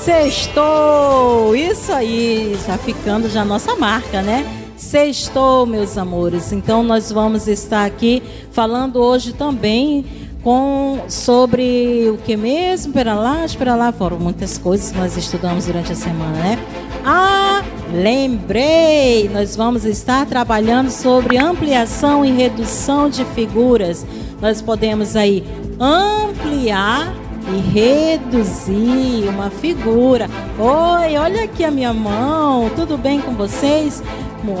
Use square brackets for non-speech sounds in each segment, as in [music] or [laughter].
Sextou! Isso aí, já tá ficando já nossa marca, né? Sextou, meus amores. Então nós vamos estar aqui falando hoje também com sobre o que mesmo? Espera lá, espera lá, foram muitas coisas que nós estudamos durante a semana, né? Ah, lembrei! Nós vamos estar trabalhando sobre ampliação e redução de figuras. Nós podemos aí ampliar e reduzir uma figura. Oi, olha aqui a minha mão, tudo bem com vocês?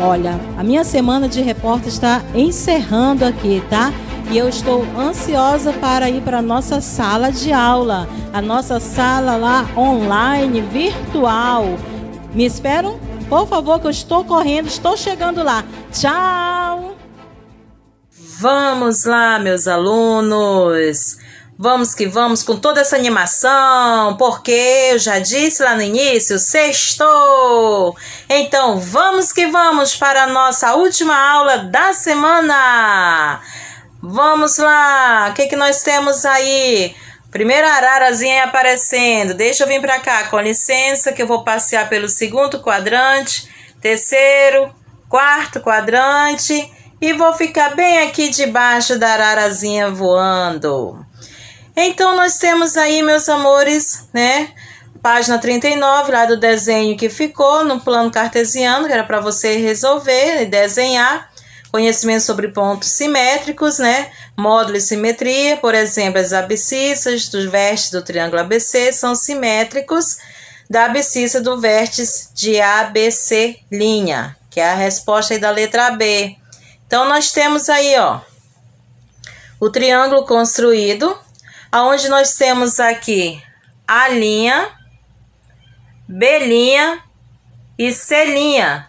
Olha, a minha semana de repórter está encerrando aqui, tá? E eu estou ansiosa para ir para a nossa sala de aula, a nossa sala lá online, virtual. Me esperam? Por favor, que eu estou correndo, estou chegando lá. Tchau! Vamos lá, meus alunos! Vamos que vamos com toda essa animação, porque eu já disse lá no início, sextou! Então vamos que vamos para a nossa última aula da semana! Vamos lá! O que, que nós temos aí? Primeira ararazinha aparecendo. Deixa eu vir para cá, com licença, que eu vou passear pelo segundo quadrante, terceiro, quarto quadrante e vou ficar bem aqui debaixo da ararazinha voando. Então, nós temos aí, meus amores, né? Página 39, lá do desenho que ficou no plano cartesiano, que era para você resolver e desenhar. Conhecimento sobre pontos simétricos, né? Módulo e simetria, por exemplo, as abscissas dos vértices do triângulo ABC são simétricos da abscissa do vértice de ABC linha, que é a resposta aí da letra B. Então, nós temos aí, ó, o triângulo construído, aonde nós temos aqui A linha, B linha e C linha,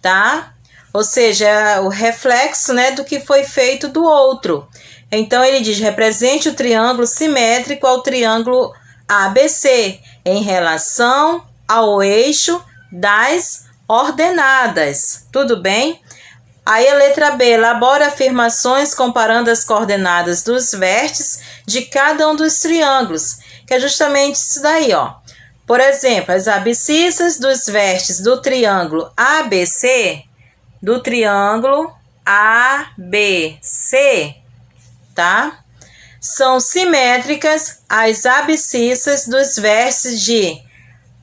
tá? Ou seja, é o reflexo, né, do que foi feito do outro. Então ele diz: represente o triângulo simétrico ao triângulo ABC em relação ao eixo das ordenadas. Tudo bem? Aí a letra B elabora afirmações comparando as coordenadas dos vértices de cada um dos triângulos, que é justamente isso daí, ó. Por exemplo, as abscissas dos vértices do triângulo ABC, do triângulo ABC, tá? São simétricas as abscissas dos vértices de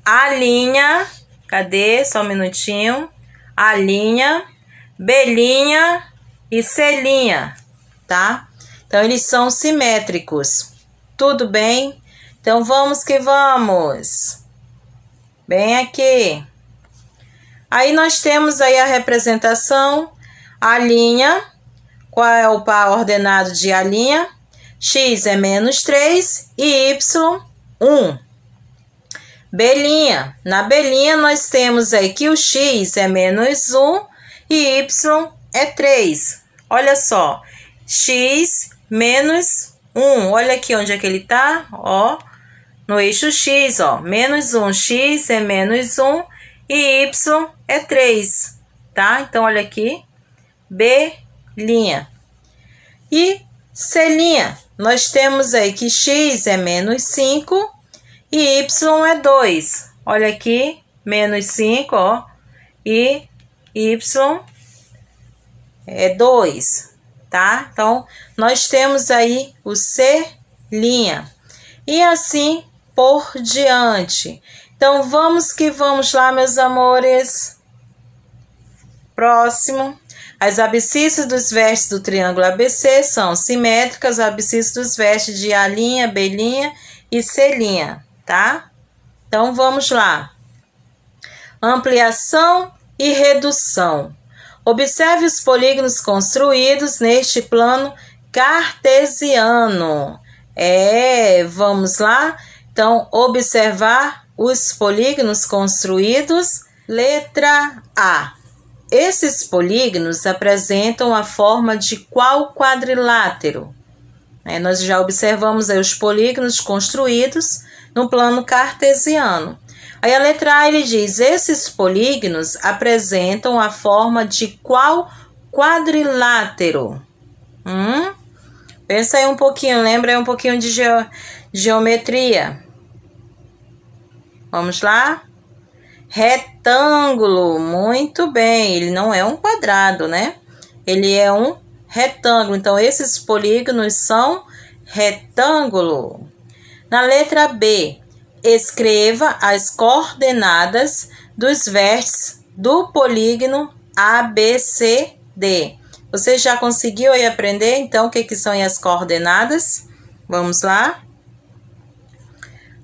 A linha, cadê? Só um minutinho. A linha belinha e Celinha, tá? Então, eles são simétricos. Tudo bem? Então, vamos que vamos. Bem aqui. Aí, nós temos aí a representação, a linha, qual é o par ordenado de a linha? X é menos 3 e Y, 1. Belinha. Na belinha, nós temos aí que o X é menos 1 e y é 3. Olha só, x menos 1. Olha aqui onde é que ele tá, ó, no eixo x, ó, menos 1. x é menos 1 e y é 3, tá? Então, olha aqui, b E c nós temos aí que x é menos 5 e y é 2. Olha aqui, menos 5, ó, e Y é 2, tá? Então, nós temos aí o C linha. E assim por diante. Então, vamos que vamos lá, meus amores. Próximo. As abscissas dos vértices do triângulo ABC são simétricas, abscissas dos vértices de A', B' e C', tá? Então, vamos lá. Ampliação e redução. Observe os polígonos construídos neste plano cartesiano. É, vamos lá? Então, observar os polígonos construídos. Letra A. Esses polígonos apresentam a forma de qual quadrilátero? É, nós já observamos os polígonos construídos no plano cartesiano. Aí a letra A ele diz: esses polígonos apresentam a forma de qual quadrilátero? Hum? Pensa aí um pouquinho, lembra aí um pouquinho de ge geometria. Vamos lá? Retângulo, muito bem. Ele não é um quadrado, né? Ele é um retângulo. Então, esses polígonos são retângulo. Na letra B, escreva as coordenadas dos vértices do polígono ABCD. Você já conseguiu aí aprender, então, o que, que são as coordenadas? Vamos lá?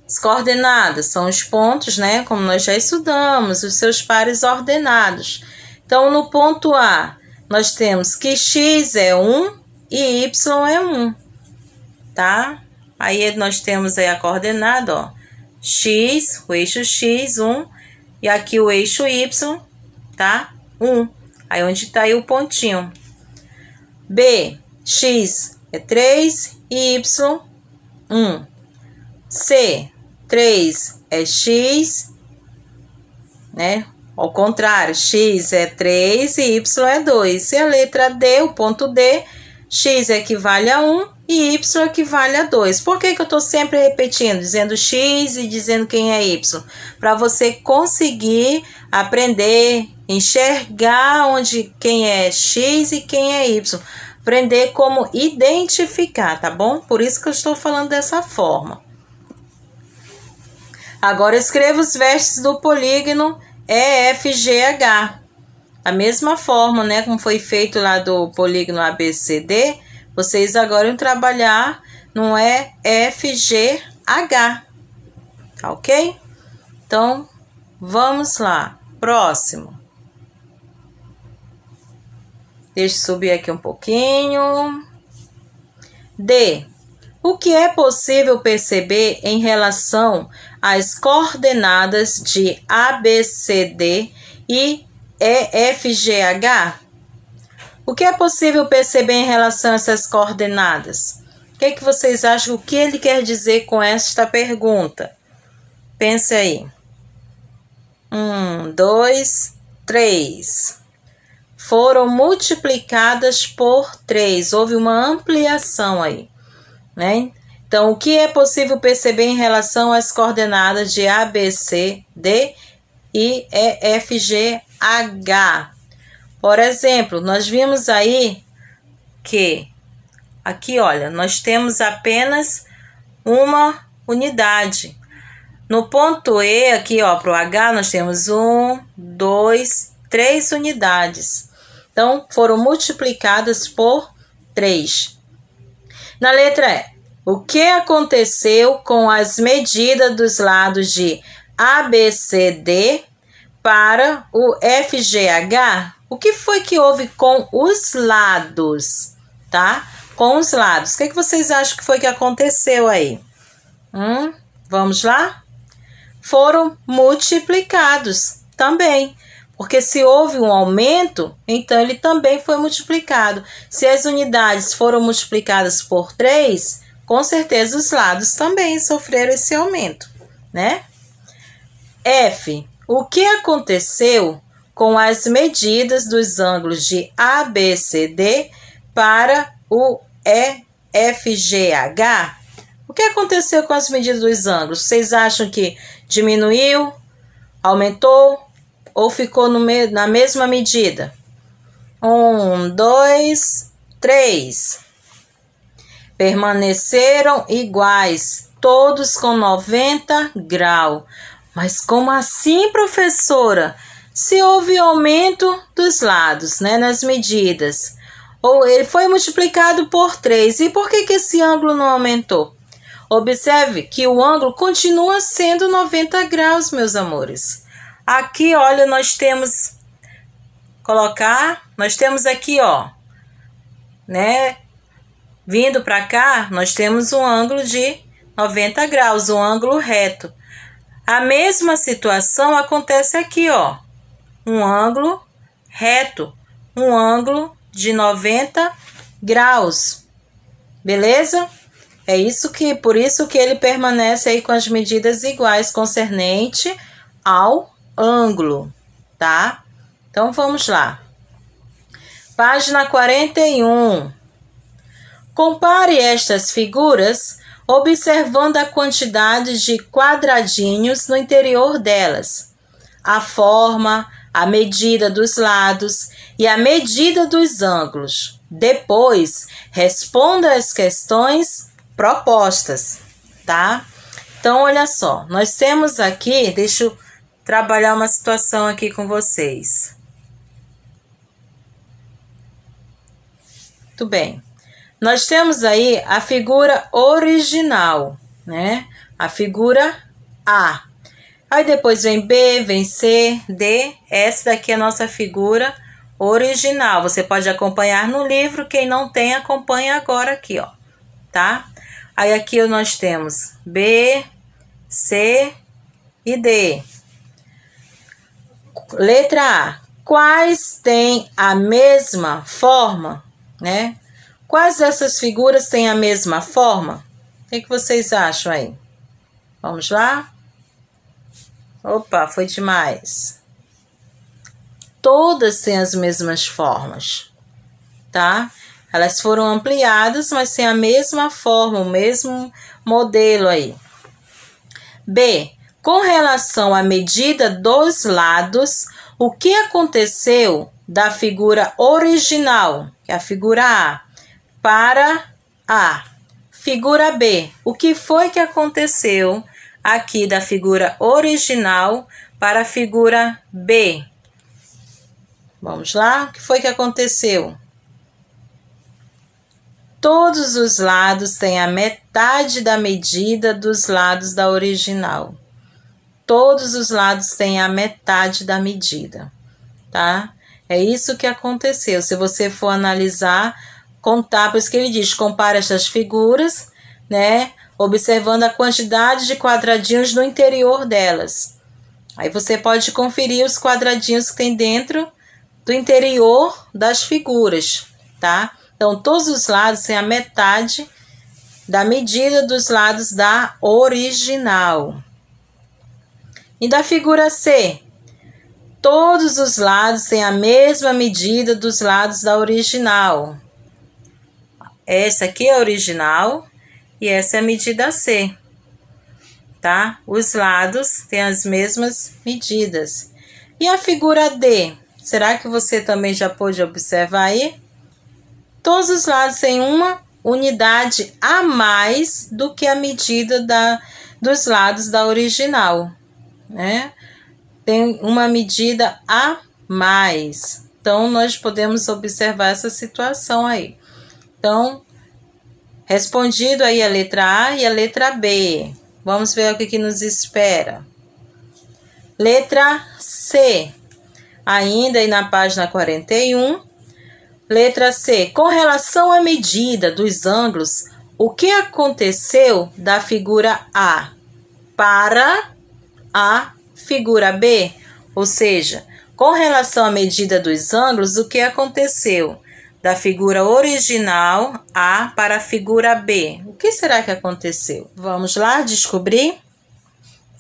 As coordenadas são os pontos, né? Como nós já estudamos, os seus pares ordenados. Então, no ponto A, nós temos que x é 1 e y é 1, tá? Aí nós temos aí a coordenada, ó X, o eixo X, 1, e aqui o eixo Y, tá? 1. Aí onde tá aí o pontinho. B, X é 3 e Y, 1. C, 3 é X, né? Ao contrário, X é 3 e Y é 2. E a letra D, o ponto D, X equivale a 1 e y equivale a 2. Por que, que eu estou sempre repetindo, dizendo x e dizendo quem é y? Para você conseguir aprender, enxergar onde quem é x e quem é y. Aprender como identificar, tá bom? Por isso que eu estou falando dessa forma. Agora escreva os vértices do polígono EFGH. A mesma forma, né, como foi feito lá do polígono ABCD, vocês agora vão trabalhar não é G tá ok? Então, vamos lá. Próximo. Deixa eu subir aqui um pouquinho. D. O que é possível perceber em relação às coordenadas de ABCD e EFGH? O que é possível perceber em relação a essas coordenadas? O que, é que vocês acham? O que ele quer dizer com esta pergunta? Pense aí. Um, dois, três. Foram multiplicadas por três. Houve uma ampliação aí, né? Então, o que é possível perceber em relação às coordenadas de A, B, C, D e E, F, G, H? Por exemplo, nós vimos aí que aqui, olha, nós temos apenas uma unidade. No ponto E, aqui, ó, para o H, nós temos um, dois, três unidades. Então, foram multiplicadas por três. Na letra E, o que aconteceu com as medidas dos lados de ABCD para o FGH? O que foi que houve com os lados, tá? Com os lados. O que, é que vocês acham que foi que aconteceu aí? Hum? Vamos lá? Foram multiplicados também. Porque se houve um aumento, então ele também foi multiplicado. Se as unidades foram multiplicadas por 3, com certeza os lados também sofreram esse aumento, né? F. O que aconteceu com as medidas dos ângulos de ABCD para o EFGH? O que aconteceu com as medidas dos ângulos? Vocês acham que diminuiu, aumentou ou ficou no me na mesma medida? Um, dois, três. Permaneceram iguais, todos com 90 graus. Mas como assim, professora? se houve aumento dos lados, né, nas medidas. Ou ele foi multiplicado por 3. E por que, que esse ângulo não aumentou? Observe que o ângulo continua sendo 90 graus, meus amores. Aqui, olha, nós temos colocar, nós temos aqui, ó, né? Vindo para cá, nós temos um ângulo de 90 graus, um ângulo reto. A mesma situação acontece aqui, ó um ângulo reto, um ângulo de 90 graus. Beleza? É isso que, por isso que ele permanece aí com as medidas iguais concernente ao ângulo, tá? Então vamos lá. Página 41. Compare estas figuras observando a quantidade de quadradinhos no interior delas, a forma, a medida dos lados e a medida dos ângulos. Depois, responda as questões propostas, tá? Então, olha só, nós temos aqui, deixa eu trabalhar uma situação aqui com vocês. Muito bem. Nós temos aí a figura original, né? A figura A. Aí depois vem B, vem C, D. Essa daqui é a nossa figura original. Você pode acompanhar no livro. Quem não tem, acompanha agora aqui, ó. Tá? Aí aqui nós temos B, C e D. Letra A. Quais têm a mesma forma, né? Quais dessas figuras têm a mesma forma? O que, que vocês acham aí? Vamos lá? Opa, foi demais. Todas têm as mesmas formas, tá? Elas foram ampliadas, mas têm a mesma forma, o mesmo modelo aí. B. Com relação à medida dos lados, o que aconteceu da figura original, que é a figura A, para a figura B? O que foi que aconteceu aqui da figura original para a figura B. Vamos lá, o que foi que aconteceu? Todos os lados têm a metade da medida dos lados da original. Todos os lados têm a metade da medida, tá? É isso que aconteceu. Se você for analisar, contar, por isso que ele diz, compara essas figuras, né? observando a quantidade de quadradinhos no interior delas. Aí você pode conferir os quadradinhos que tem dentro do interior das figuras, tá? Então, todos os lados têm a metade da medida dos lados da original. E da figura C, todos os lados têm a mesma medida dos lados da original. Essa aqui é a original, e essa é a medida C, tá? Os lados têm as mesmas medidas. E a figura D? Será que você também já pôde observar aí? Todos os lados têm uma unidade a mais do que a medida da, dos lados da original, né? Tem uma medida a mais. Então, nós podemos observar essa situação aí. Então, Respondido aí a letra A e a letra B. Vamos ver o que, que nos espera. Letra C. Ainda aí na página 41. Letra C. Com relação à medida dos ângulos, o que aconteceu da figura A para a figura B? Ou seja, com relação à medida dos ângulos, o que aconteceu? da figura original A para a figura B. O que será que aconteceu? Vamos lá descobrir?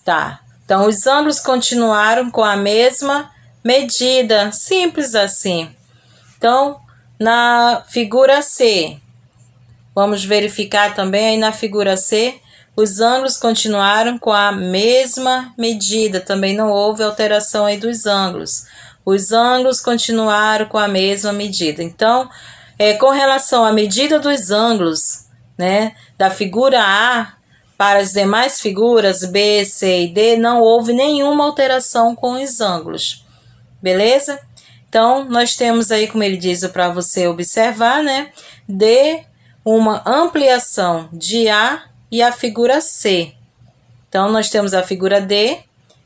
Tá. Então, os ângulos continuaram com a mesma medida, simples assim. Então, na figura C, vamos verificar também aí na figura C, os ângulos continuaram com a mesma medida, também não houve alteração aí dos ângulos. Os ângulos continuaram com a mesma medida. Então, é, com relação à medida dos ângulos, né, da figura A para as demais figuras B, C e D, não houve nenhuma alteração com os ângulos. Beleza? Então, nós temos aí, como ele diz, para você observar, né? de uma ampliação de A e a figura C. Então, nós temos a figura D,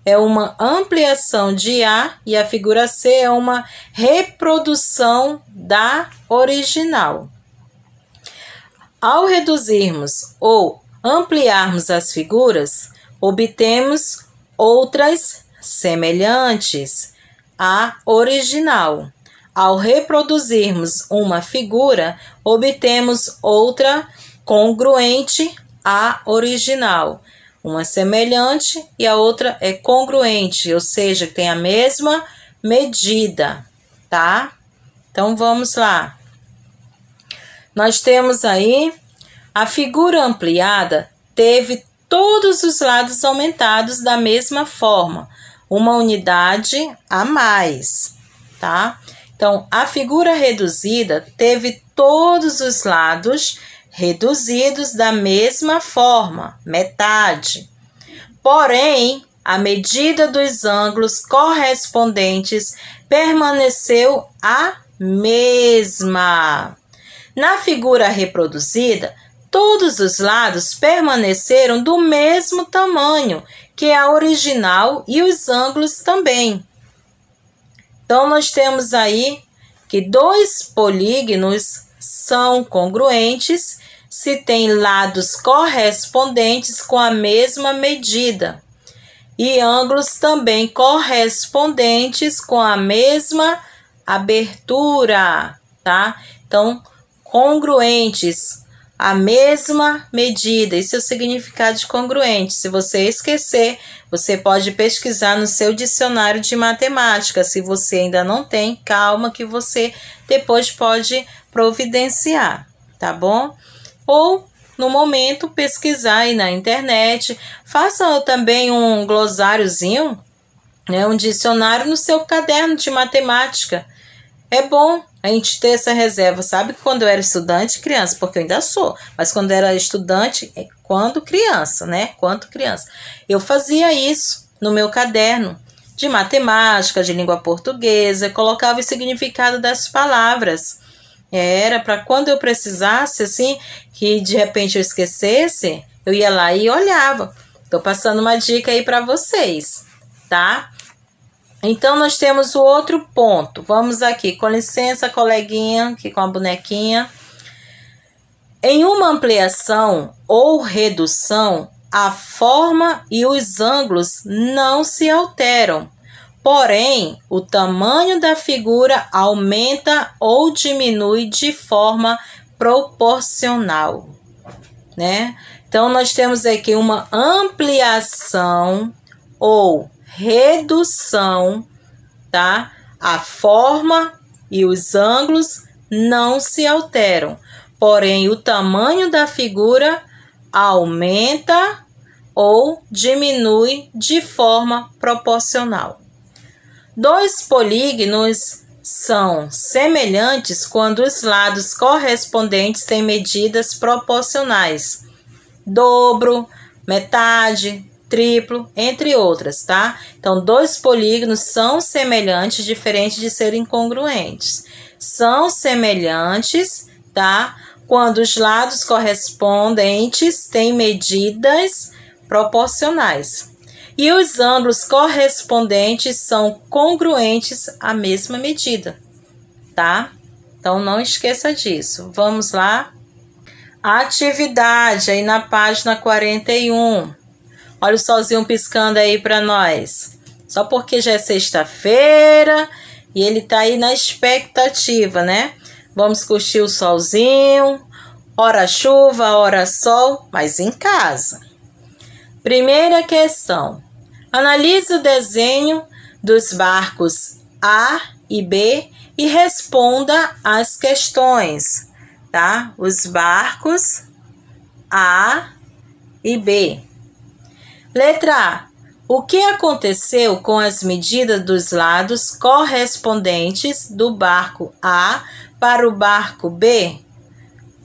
é uma ampliação de A e a figura C é uma reprodução da original. Ao reduzirmos ou ampliarmos as figuras, obtemos outras semelhantes à original. Ao reproduzirmos uma figura, obtemos outra congruente à original. Uma é semelhante e a outra é congruente, ou seja, tem a mesma medida, tá? Então vamos lá. Nós temos aí a figura ampliada teve todos os lados aumentados da mesma forma, uma unidade a mais, tá? Então, a figura reduzida teve todos os lados reduzidos da mesma forma, metade. Porém, a medida dos ângulos correspondentes permaneceu a mesma. Na figura reproduzida, todos os lados permaneceram do mesmo tamanho que é a original e os ângulos também. Então, nós temos aí que dois polígonos são congruentes se tem lados correspondentes com a mesma medida e ângulos também correspondentes com a mesma abertura, tá? Então, congruentes, a mesma medida. Isso é o significado de congruente. Se você esquecer, você pode pesquisar no seu dicionário de matemática. Se você ainda não tem, calma que você depois pode providenciar, tá bom? ou no momento pesquisar aí na internet. Faça também um glosáriozinho, né, um dicionário no seu caderno de matemática. É bom a gente ter essa reserva. Sabe que quando eu era estudante, criança, porque eu ainda sou, mas quando eu era estudante, é quando criança, né? Quando criança, eu fazia isso no meu caderno de matemática, de língua portuguesa, colocava o significado das palavras. Era para quando eu precisasse, assim, que de repente eu esquecesse, eu ia lá e olhava. Tô passando uma dica aí para vocês, tá? Então, nós temos o outro ponto. Vamos aqui, com licença, coleguinha, que com a bonequinha. Em uma ampliação ou redução, a forma e os ângulos não se alteram, Porém, o tamanho da figura aumenta ou diminui de forma proporcional, né? Então, nós temos aqui uma ampliação ou redução, tá? A forma e os ângulos não se alteram, porém, o tamanho da figura aumenta ou diminui de forma proporcional. Dois polígonos são semelhantes quando os lados correspondentes têm medidas proporcionais. Dobro, metade, triplo, entre outras, tá? Então, dois polígonos são semelhantes, diferente de serem congruentes. São semelhantes, tá? Quando os lados correspondentes têm medidas proporcionais e os ângulos correspondentes são congruentes à mesma medida, tá? Então não esqueça disso. Vamos lá. Atividade aí na página 41. Olha o solzinho piscando aí para nós. Só porque já é sexta-feira e ele tá aí na expectativa, né? Vamos curtir o solzinho, hora chuva, hora sol, mas em casa. Primeira questão: Analise o desenho dos barcos A e B e responda as questões, tá? Os barcos A e B. Letra A. O que aconteceu com as medidas dos lados correspondentes do barco A para o barco B?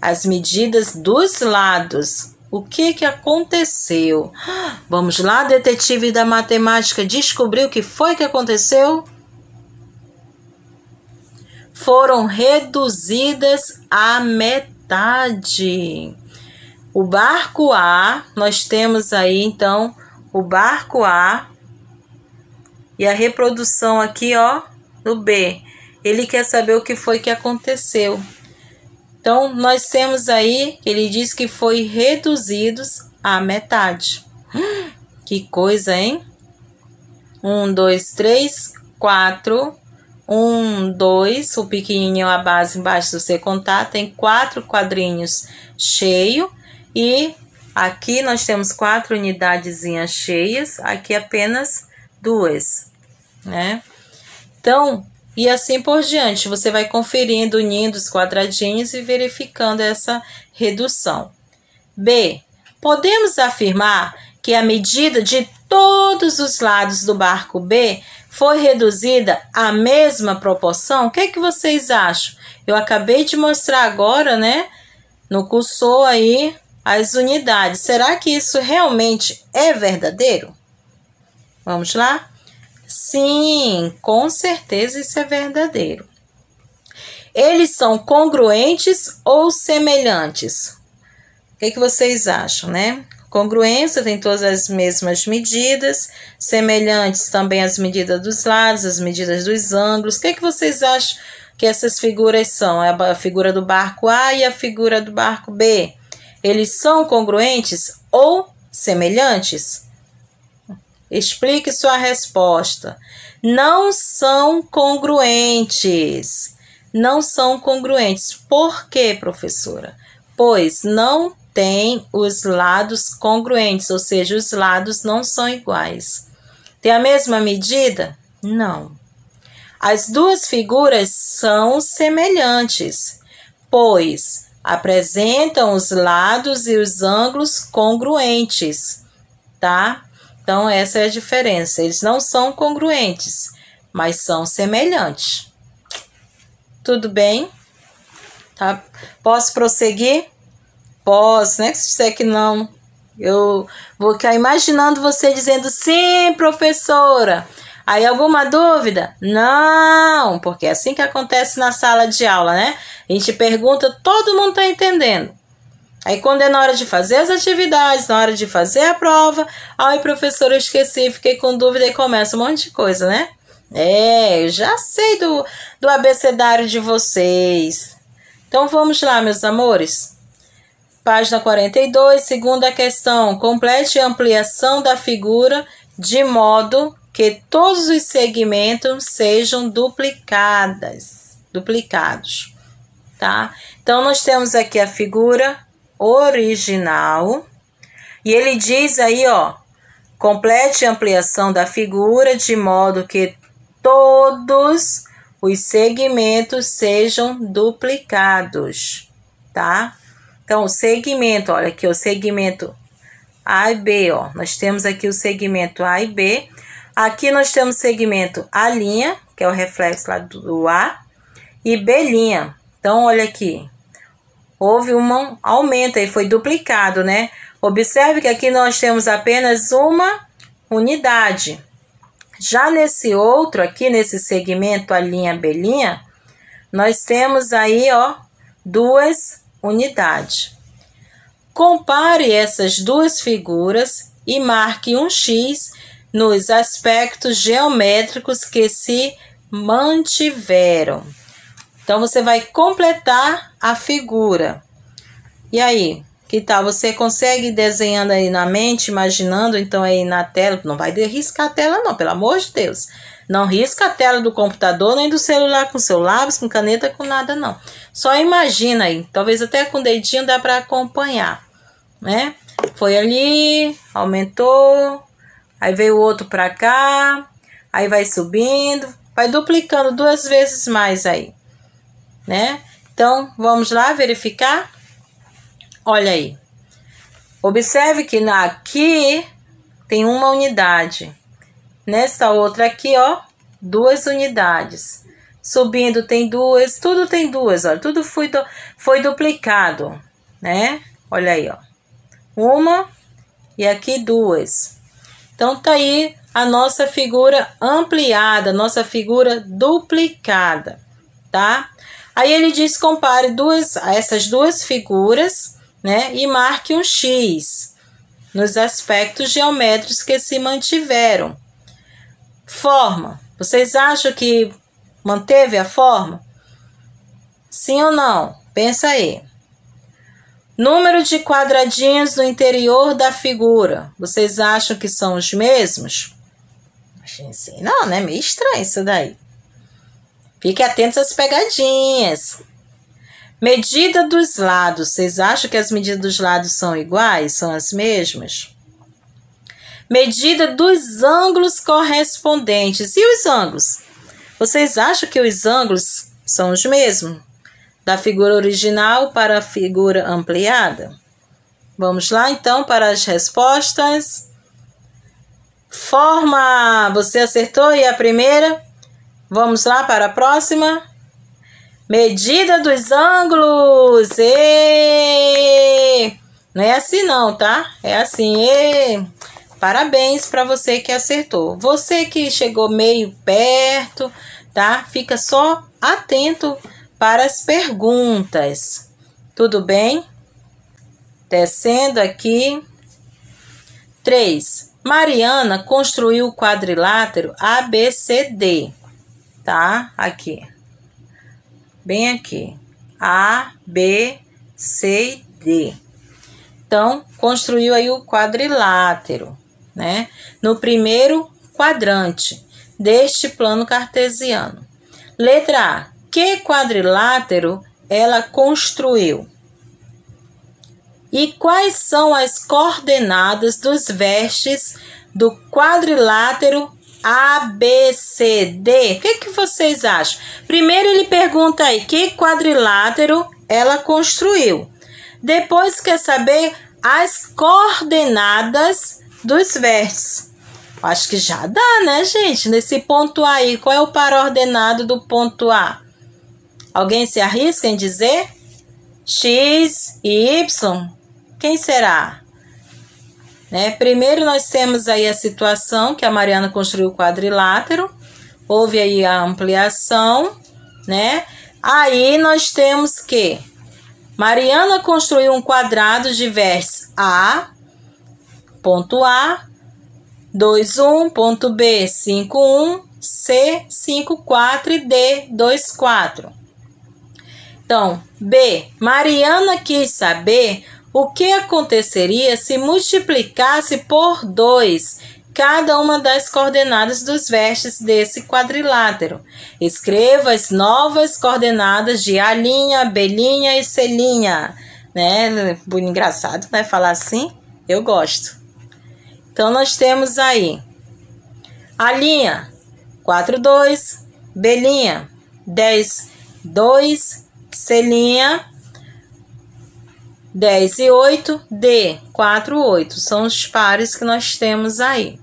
As medidas dos lados o que que aconteceu? Vamos lá, detetive da matemática, descobriu o que foi que aconteceu? Foram reduzidas a metade. O barco A, nós temos aí então o barco A e a reprodução aqui, ó, do B. Ele quer saber o que foi que aconteceu. Então, nós temos aí ele diz que foi reduzidos à metade. [gasps] que coisa, hein? Um, dois, três, quatro. Um, dois, o pequenininho, a base embaixo, se você contar, tem quatro quadrinhos cheio e aqui nós temos quatro unidadezinhas cheias, aqui apenas duas, né? Então, e assim por diante, você vai conferindo, unindo os quadradinhos e verificando essa redução. B. Podemos afirmar que a medida de todos os lados do barco B foi reduzida à mesma proporção? O que, é que vocês acham? Eu acabei de mostrar agora, né, no cursor aí, as unidades. Será que isso realmente é verdadeiro? Vamos lá? Sim, com certeza isso é verdadeiro. Eles são congruentes ou semelhantes? O que, é que vocês acham, né? Congruência tem todas as mesmas medidas, semelhantes também as medidas dos lados, as medidas dos ângulos. O que, é que vocês acham que essas figuras são? É a figura do barco A e a figura do barco B. Eles são congruentes ou semelhantes? Explique sua resposta. Não são congruentes. Não são congruentes. Por quê, professora? Pois não tem os lados congruentes, ou seja, os lados não são iguais. Tem a mesma medida? Não. As duas figuras são semelhantes, pois apresentam os lados e os ângulos congruentes, tá? Então, essa é a diferença. Eles não são congruentes, mas são semelhantes. Tudo bem? Tá? Posso prosseguir? Posso, né? Se disser que não, eu vou ficar imaginando você dizendo sim, professora. Aí alguma dúvida? Não, porque é assim que acontece na sala de aula, né? A gente pergunta, todo mundo está entendendo. Aí quando é na hora de fazer as atividades, na hora de fazer a prova, ai professor, eu esqueci, fiquei com dúvida e começa um monte de coisa, né? É, eu já sei do, do abecedário de vocês. Então vamos lá, meus amores. Página 42, segunda questão. Complete a ampliação da figura de modo que todos os segmentos sejam duplicadas, duplicados, tá? Então nós temos aqui a figura original. E ele diz aí, ó, complete a ampliação da figura de modo que todos os segmentos sejam duplicados, tá? Então, o segmento, olha aqui, o segmento A e B, ó. Nós temos aqui o segmento A e B. Aqui nós temos segmento A', que é o reflexo lá do A, e B'. Então, olha aqui, houve um aumento e foi duplicado, né? Observe que aqui nós temos apenas uma unidade. Já nesse outro aqui, nesse segmento, a linha belinha, nós temos aí, ó, duas unidades. Compare essas duas figuras e marque um X nos aspectos geométricos que se mantiveram. Então, você vai completar a figura. E aí, que tal? Você consegue desenhando aí na mente, imaginando, então aí na tela. Não vai riscar a tela, não, pelo amor de Deus. Não risca a tela do computador, nem do celular com seu lápis, com caneta, com nada, não. Só imagina aí. Talvez até com o dedinho dá para acompanhar, né? Foi ali, aumentou, aí veio o outro para cá, aí vai subindo, vai duplicando duas vezes mais aí né? Então, vamos lá verificar? Olha aí. Observe que na aqui tem uma unidade. Nessa outra aqui, ó, duas unidades. Subindo tem duas, tudo tem duas, ó. Tudo foi, do, foi duplicado, né? Olha aí, ó. Uma e aqui duas. Então, tá aí a nossa figura ampliada, nossa figura duplicada, tá? Tá? Aí ele diz: compare duas, essas duas figuras né, e marque um X nos aspectos geométricos que se mantiveram. Forma. Vocês acham que manteve a forma? Sim ou não? Pensa aí. Número de quadradinhos no interior da figura. Vocês acham que são os mesmos? não, né? Meio estranho isso daí. Fique atento às pegadinhas. Medida dos lados. Vocês acham que as medidas dos lados são iguais? São as mesmas? Medida dos ângulos correspondentes. E os ângulos? Vocês acham que os ângulos são os mesmos? Da figura original para a figura ampliada? Vamos lá então para as respostas. Forma! Você acertou e a primeira? Vamos lá para a próxima. Medida dos ângulos. E... Não é assim não, tá? É assim. E... Parabéns para você que acertou. Você que chegou meio perto, tá? Fica só atento para as perguntas. Tudo bem? Descendo aqui. 3. Mariana construiu o quadrilátero ABCD tá? Aqui. Bem aqui. A, B, C e D. Então, construiu aí o quadrilátero, né? No primeiro quadrante deste plano cartesiano. Letra A. Que quadrilátero ela construiu? E quais são as coordenadas dos vestes do quadrilátero a, B, C, D. O que, que vocês acham? Primeiro ele pergunta aí que quadrilátero ela construiu. Depois quer saber as coordenadas dos vértices. Acho que já dá, né, gente? Nesse ponto A aí, qual é o par ordenado do ponto A? Alguém se arrisca em dizer? X e Y? Quem será? Né? Primeiro, nós temos aí a situação que a Mariana construiu o quadrilátero, houve aí a ampliação, né? Aí nós temos que Mariana construiu um quadrado de vértice A, ponto A, 2, 1, ponto B, 5, 1, C, 5, 4 e D, 2, 4. Então, B, Mariana quis saber o que aconteceria se multiplicasse por 2 cada uma das coordenadas dos vértices desse quadrilátero? Escreva as novas coordenadas de A', B' e C'. Né? Engraçado, né? Falar assim, eu gosto. Então, nós temos aí a linha 4, 2, B', 10, 2, C', 10 e 8, D, 4, 8. São os pares que nós temos aí.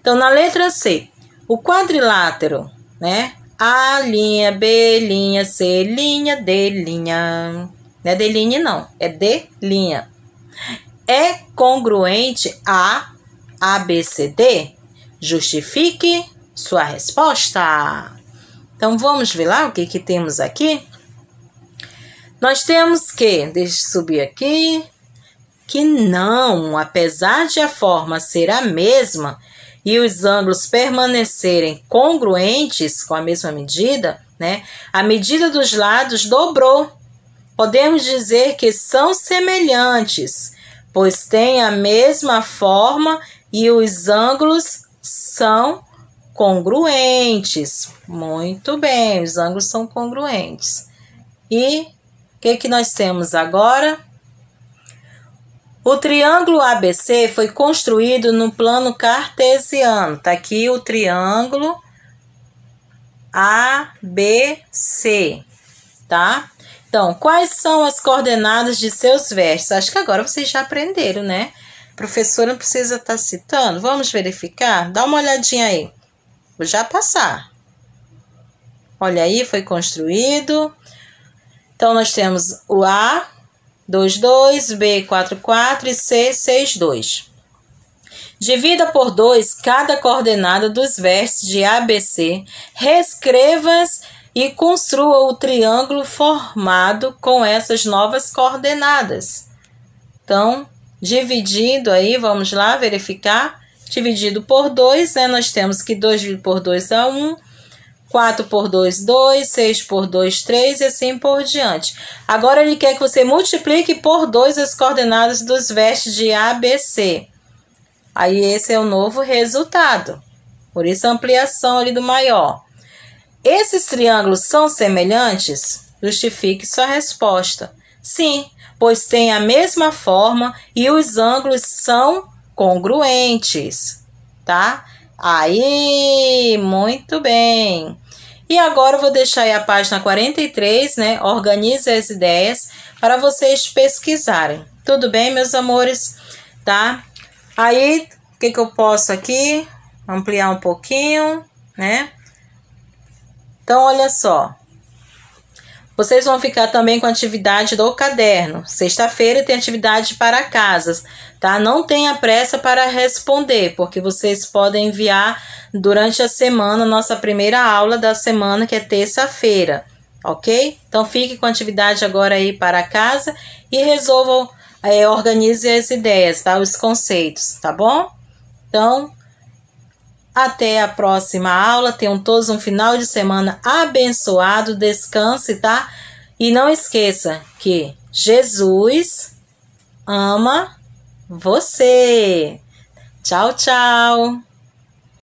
Então, na letra C, o quadrilátero, né? A linha, B linha, C linha, D linha. Não é D linha, não. É D linha. É congruente a ABCD? Justifique sua resposta. Então, vamos ver lá o que, que temos aqui? Nós temos que, deixa eu subir aqui, que não, apesar de a forma ser a mesma e os ângulos permanecerem congruentes com a mesma medida, né? A medida dos lados dobrou. Podemos dizer que são semelhantes, pois têm a mesma forma e os ângulos são congruentes. Muito bem, os ângulos são congruentes. E o que, que nós temos agora? O triângulo ABC foi construído no plano cartesiano. Está aqui o triângulo ABC, tá? Então, quais são as coordenadas de seus vértices? Acho que agora vocês já aprenderam, né? A professora não precisa estar tá citando. Vamos verificar? Dá uma olhadinha aí. Vou já passar. Olha aí, foi construído então, nós temos o A, 2, 2, B, 4, 4 e C, 6, 2. Divida por 2 cada coordenada dos vértices de ABC, reescreva-as e construa o triângulo formado com essas novas coordenadas. Então, dividindo aí, vamos lá verificar. Dividido por 2, né, nós temos que 2 dividido por 2 dá 1, um, 4 por 2, 2, 6 por 2, 3 e assim por diante. Agora ele quer que você multiplique por 2 as coordenadas dos vestes de ABC. Aí esse é o novo resultado. Por isso a ampliação ali do maior. Esses triângulos são semelhantes? Justifique sua resposta. Sim, pois têm a mesma forma e os ângulos são congruentes, tá? Aí, muito bem. E agora eu vou deixar aí a página 43, né? Organize as ideias para vocês pesquisarem. Tudo bem, meus amores? Tá? Aí, o que, que eu posso aqui? Ampliar um pouquinho, né? Então, olha só. Vocês vão ficar também com a atividade do caderno. Sexta-feira tem atividade para casas, tá? Não tenha pressa para responder, porque vocês podem enviar durante a semana, nossa primeira aula da semana, que é terça-feira, ok? Então fique com a atividade agora aí para casa e resolvam, é, eh, organize as ideias, tá? Os conceitos, tá bom? Então, até a próxima aula. Tenham todos um final de semana abençoado. Descanse, tá? E não esqueça que Jesus ama você. Tchau, tchau.